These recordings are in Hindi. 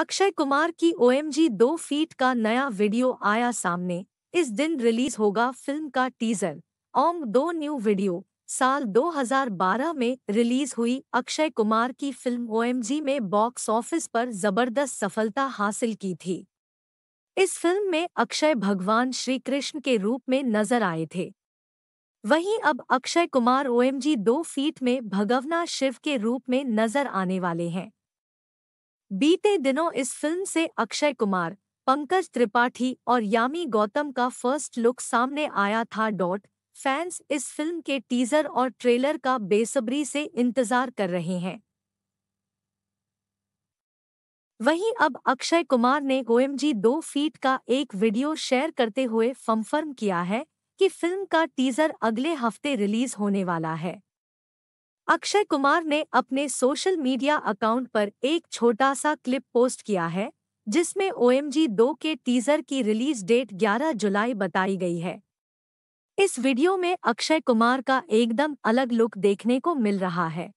अक्षय कुमार की ओएमजी दो फीट का नया वीडियो आया सामने इस दिन रिलीज होगा फिल्म का टीजर ओम दो न्यू वीडियो साल 2012 में रिलीज हुई अक्षय कुमार की फिल्म ओएमजी में बॉक्स ऑफिस पर जबरदस्त सफलता हासिल की थी इस फिल्म में अक्षय भगवान श्री कृष्ण के रूप में नजर आए थे वहीं अब अक्षय कुमार ओएमजी दो फीट में भगवना शिव के रूप में नजर आने वाले हैं बीते दिनों इस फिल्म से अक्षय कुमार पंकज त्रिपाठी और यामी गौतम का फर्स्ट लुक सामने आया था डॉट फैंस इस फिल्म के टीजर और ट्रेलर का बेसब्री से इंतजार कर रहे हैं वहीं अब अक्षय कुमार ने ओएमजी दो फीट का एक वीडियो शेयर करते हुए फंफर्म किया है कि फिल्म का टीजर अगले हफ्ते रिलीज होने वाला है अक्षय कुमार ने अपने सोशल मीडिया अकाउंट पर एक छोटा सा क्लिप पोस्ट किया है जिसमें ओएमजी दो के टीजर की रिलीज डेट 11 जुलाई बताई गई है इस वीडियो में अक्षय कुमार का एकदम अलग लुक देखने को मिल रहा है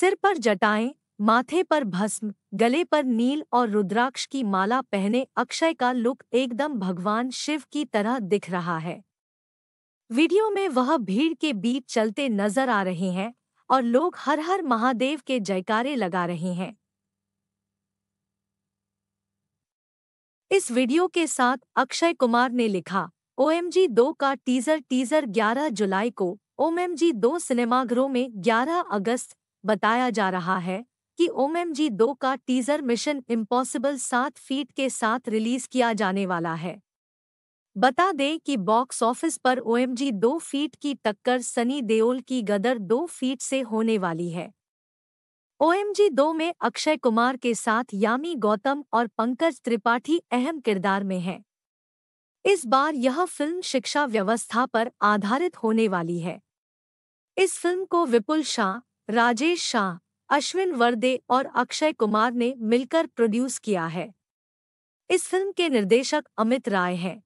सिर पर जटाएं माथे पर भस्म गले पर नील और रुद्राक्ष की माला पहने अक्षय का लुक एकदम भगवान शिव की तरह दिख रहा है वीडियो में वह भीड़ के बीच चलते नजर आ रहे हैं और लोग हर हर महादेव के जयकारे लगा रहे हैं इस वीडियो के साथ अक्षय कुमार ने लिखा ओएमजी 2 का टीजर टीजर 11 जुलाई को ओमएमजी 2 सिनेमाघरों में 11 अगस्त बताया जा रहा है कि ओमएमजी 2 का टीजर मिशन इम्पॉसिबल सात फीट के साथ रिलीज किया जाने वाला है बता दें कि बॉक्स ऑफिस पर ओएमजी दो फीट की टक्कर सनी देओल की गदर दो फीट से होने वाली है ओएमजी दो में अक्षय कुमार के साथ यामी गौतम और पंकज त्रिपाठी अहम किरदार में हैं। इस बार यह फिल्म शिक्षा व्यवस्था पर आधारित होने वाली है इस फिल्म को विपुल शाह राजेश शाह अश्विन वर्दे और अक्षय कुमार ने मिलकर प्रोड्यूस किया है इस फिल्म के निर्देशक अमित राय हैं